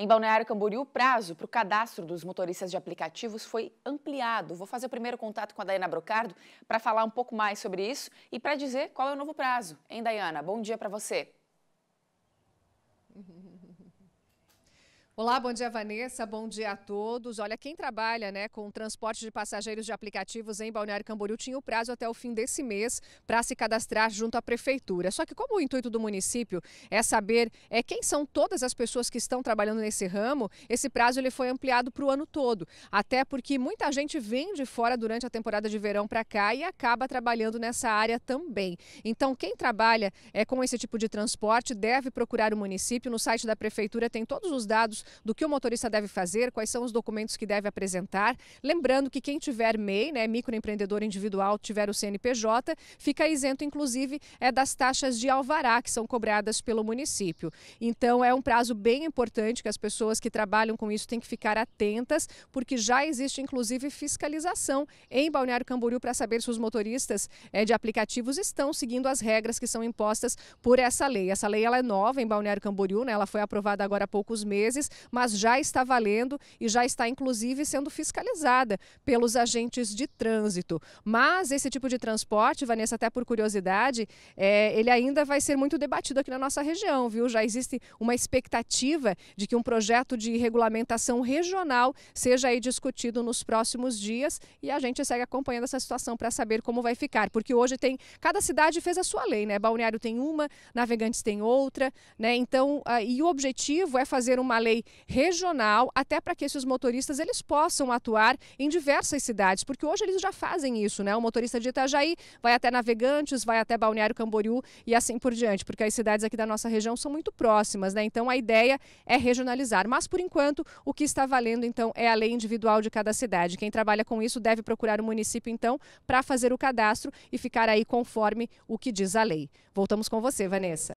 Em Balneário Camboriú, o prazo para o cadastro dos motoristas de aplicativos foi ampliado. Vou fazer o primeiro contato com a Dayana Brocardo para falar um pouco mais sobre isso e para dizer qual é o novo prazo. Hein, Dayana? Bom dia para você. Olá, bom dia Vanessa, bom dia a todos. Olha, quem trabalha né, com transporte de passageiros de aplicativos em Balneário Camboriú tinha o prazo até o fim desse mês para se cadastrar junto à Prefeitura. Só que como o intuito do município é saber é, quem são todas as pessoas que estão trabalhando nesse ramo, esse prazo ele foi ampliado para o ano todo. Até porque muita gente vem de fora durante a temporada de verão para cá e acaba trabalhando nessa área também. Então, quem trabalha é, com esse tipo de transporte deve procurar o município. No site da Prefeitura tem todos os dados do que o motorista deve fazer, quais são os documentos que deve apresentar. Lembrando que quem tiver MEI, né, microempreendedor individual, tiver o CNPJ, fica isento, inclusive, é das taxas de alvará que são cobradas pelo município. Então, é um prazo bem importante que as pessoas que trabalham com isso têm que ficar atentas, porque já existe, inclusive, fiscalização em Balneário Camboriú para saber se os motoristas é, de aplicativos estão seguindo as regras que são impostas por essa lei. Essa lei ela é nova em Balneário Camboriú, né? ela foi aprovada agora há poucos meses, mas já está valendo e já está inclusive sendo fiscalizada pelos agentes de trânsito. Mas esse tipo de transporte, Vanessa, até por curiosidade, é, ele ainda vai ser muito debatido aqui na nossa região, viu? Já existe uma expectativa de que um projeto de regulamentação regional seja aí discutido nos próximos dias e a gente segue acompanhando essa situação para saber como vai ficar, porque hoje tem cada cidade fez a sua lei, né? Balneário tem uma, Navegantes tem outra, né? Então, ah, e o objetivo é fazer uma lei lei regional, até para que esses motoristas eles possam atuar em diversas cidades, porque hoje eles já fazem isso, né? O motorista de Itajaí vai até Navegantes, vai até Balneário Camboriú e assim por diante, porque as cidades aqui da nossa região são muito próximas, né? Então a ideia é regionalizar, mas por enquanto o que está valendo então é a lei individual de cada cidade. Quem trabalha com isso deve procurar o município então para fazer o cadastro e ficar aí conforme o que diz a lei. Voltamos com você, Vanessa.